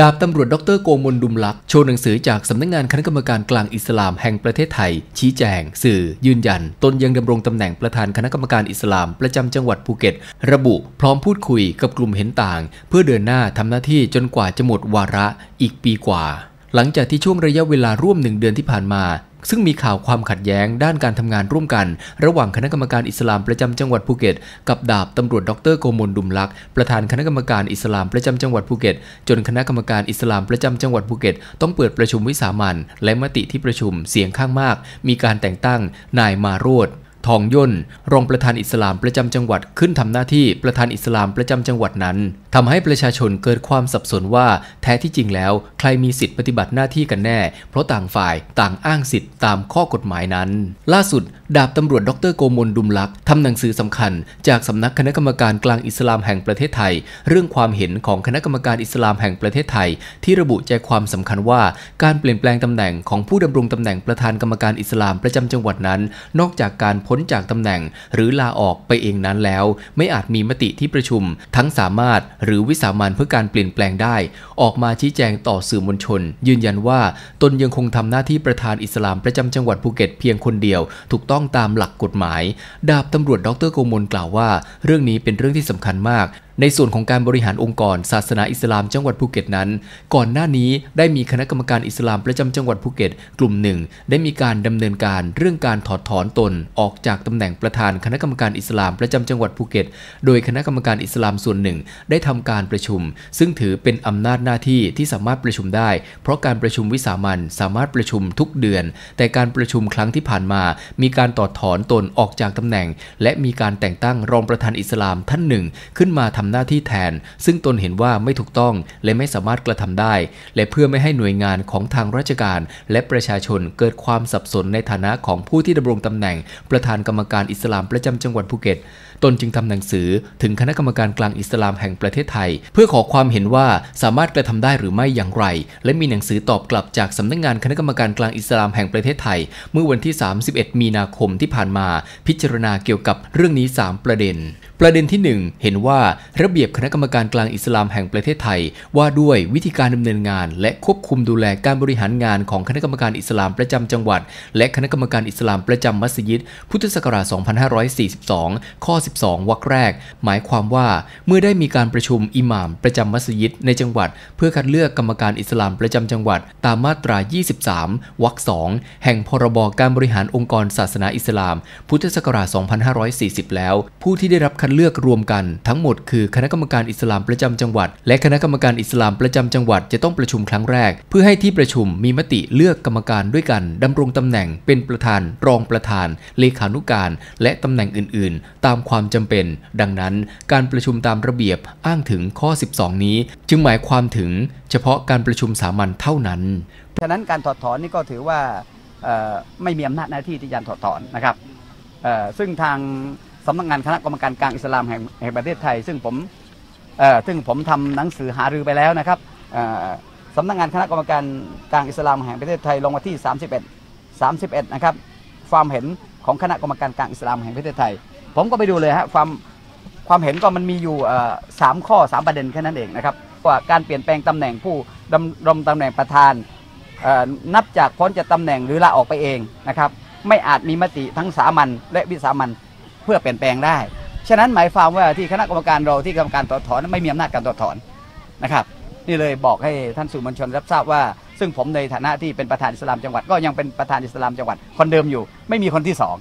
ดาบตำรวจดรโกมลดุมลักษ์โชว์หนังสือจากสำนักงงานคณะกรรมการกลางอิสลามแห่งประเทศไทย ชี้แจง สื่อยืนยัน ตนยังดำรงตำแหน่งประธานคณะกรรมการอิสลามประจำจังหวัดภูเก็ต ระบุ พร้อมพูดคุยกับกลุ่มเห็นต่าง เพื่อเดินหน้าทำหน้าที่จนกว่าจะหมดวาระอีกปีกว่า หลังจากที่ช่วงระยะเวลาร่วมหนึ่งเดือนที่ผ่านมาซึ่งมีข่าวความขัดแย้งด้านการทำงานร่วมกัน ระหว่างคณะกรรมการอิสลามประจำจังหวัดภูเก็ต กับดาบตำรวจดรโกมลดุมลักษ์ประธานคณะกรรมการอิสลามประจำจังหวัดภูเก็ต จนคณะกรรมการอิสลามประจำจังหวัดภูเก็ต ต้องเปิดประชุมวิสามันและมติที่ประชุมเสียงข้างมาก มีการแต่งตั้งนายมาโรธทองย่นรองประธานอิสลามประจำจังหวัดขึ้นทำหน้าที่ประธานอิสลามประจำจังหวัดนั้นทำให้ประชาชนเกิดความสับสนว่า แท้ที่จริงแล้ว ใครมีสิทธิปฏิบัติหน้าที่กันแน่เพราะต่างฝ่ายต่างอ้างสิทธิตามข้อกฎหมายนั้น ล่าสุด ดาบตำรวจ ดรโกมลดุมลักษ์ทำหนังสือสำคัญ จากสำนักคณะกรรมการกลางอิสลามแห่งประเทศไทย เรื่องความเห็นของคณะกรรมการอิสลามแห่งประเทศไทย ที่ระบุใจความสำคัญว่าการเปลี่ยนแปลงตำแหน่งของผู้ดำรงตำแหน่งประธานกรรมการอิสลามประจำจังหวัดนั้น นอกจากการพ้นจากตำแหน่งหรือลาออกไปเองนั้นแล้ว ไม่อาจมีมติที่ประชุม ทั้งสามารถหรือวิสามันเพื่อการเปลี่ยนแปลงได้ ออกมาชี้แจงต่อสื่อมวลชน ยืนยันว่า ตนยังคงทำหน้าที่ประธานอิสลามประจำจังหวัดภูเก็ตเพียงคนเดียว ถูกต้องตามหลักกฎหมาย ดาบตำรวจดรโกมลกล่าวว่า เรื่องนี้เป็นเรื่องที่สำคัญมากในส่วนของการบริหารองค์กรศาสนาอิสลามจังหวัดภูเก็ตนั้น ก่อนหน้านี้ได้มีคณะกรรมการอิสลามประจำจังหวัดภูเก็ต กลุ่มหนึ่งได้มีการดำเนินการเรื่องการถอดถอนตน ออกจากตำแหน่งประธานคณะกรรมการอิสลามประจำจังหวัดภูเก็ต โดยคณะกรรมการอิสลามส่วนหนึ่ง ได้ทำการประชุม ซึ่งถือเป็นอำนาจหน้าที่ที่สามารถประชุมได้ เพราะการประชุมวิสามันสามารถประชุมทุกเดือน แต่การประชุมครั้งที่ผ่านมา มีการถอดถอนตนออกจากตำแหน่ง และมีการแต่งตั้งรองประธานอิสลามท่านหนึ่ง ขึ้นมาทำำหน้าที่แทนซึ่งตนเห็นว่าไม่ถูกต้องและไม่สามารถกระทำได้ และเพื่อไม่ให้หน่วยงานของทางราชการ และประชาชนเกิดความสับสนในฐานะของผู้ที่ดำรงตำแหน่งประธานกรรมการอิสลามประจำจังหวัดภูเก็ตตนจึงทำหนังสือถึงคณะกรรมการกลางอิสลามแห่งประเทศไทย เพื่อขอความเห็นว่าสามารถกระทำได้หรือไม่อย่างไร และมีหนังสือตอบกลับจากสำนักงงานคณะกรรมการกลางอิสลามแห่งประเทศไทย เมื่อวันที่ 31 มีนาคมที่ผ่านมา พิจารณาเกี่ยวกับเรื่องนี้ 3 ประเด็น ประเด็นที่ 1 เห็นว่าระเบียบคณะกรรมการกลางอิสลามแห่งประเทศไทย ว่าด้วยวิธีการดำเนินงาน และควบคุมดูแลการบริหารงานของคณะกรรมการอิสลามประจำจังหวัด และคณะกรรมการอิสลามประจำมัสยิด พุทธศักราช2542 ข้อ12วรรคแรก หมายความว่า เมื่อได้มีการประชุมอิหม่าม ประจำมัสยิดในจังหวัดเพื่อคัดเลือกกรรมการอิสลามประจำจังหวัดตามมาตรา 23วรรค2แห่งพรบการบริหารองค์กรศาสนาอิสลาม พุทธศักราช 2540 แล้ว ผู้ที่ได้รับคัดเลือกรวมกัน ทั้งหมดคือ คณะกรรมการอิสลามประจำจังหวัด และคณะกรรมการอิสลามประจำจังหวัดจะต้องประชุมครั้งแรก เพื่อให้ที่ประชุมมีมติเลือกกรรมการด้วยกันดำรงตำแหน่งเป็นประธาน รองประธาน เลขานุการ และตำแหน่งอื่น ๆ ตามความความจาเป็นดังนั้นการประชุมตามระเบียบอ้างถึงข้อ 12 นี้ จึงหมายความถึงเฉพาะการประชุมสามัญเท่านั้นฉะนั้นการถอดถอนนี่ก็ถือว่าไม่มีอำนาจหน้าที่ที่จะถอดถอนนะครับซึ่งทางสำนักงานคณะกรรมการกลางอิสลามแห่งประเทศไทย ซึ่งผมซึ่งผมทำหนังสือหารือไปแล้วนะครับสำนักงานคณะกรรมการกลางอิสลามแห่งประเทศไทยลงมาที่31 31นะครับความเห็นของคณะกรรมการกลางอิสลามแห่งประเทศไทยผมก็ไปดูเลยฮะความความเห็นก็มันมีอยู่สามข้อ 3 ประเด็นแค่นั้นเองนะครับว่าการเปลี่ยนแปลงตำแหน่งผู้ดำรงตำแหน่งประธานนับจากพ้นจากตาแหน่งหรือลาออกไปเองนะครับไม่อาจมีมติทั้งสามัญและวิสามัญเพื่อเปลี่ยนแปลงได้ ฉะนั้นหมายความว่าที่คณะกรรมการเราที่กรรมการรวดถอนไม่มีอำนาจการรวดถอนนะครับนี่เลยบอกให้ท่านสื่อมวลชน รับทราบว่า ซึ่งผมในฐานะที่เป็นประธานอิสลามจังหวัด ก็ยังเป็นประธานอิสลามจังหวัด คนเดิมอยู่ ไม่มีคนที่สอง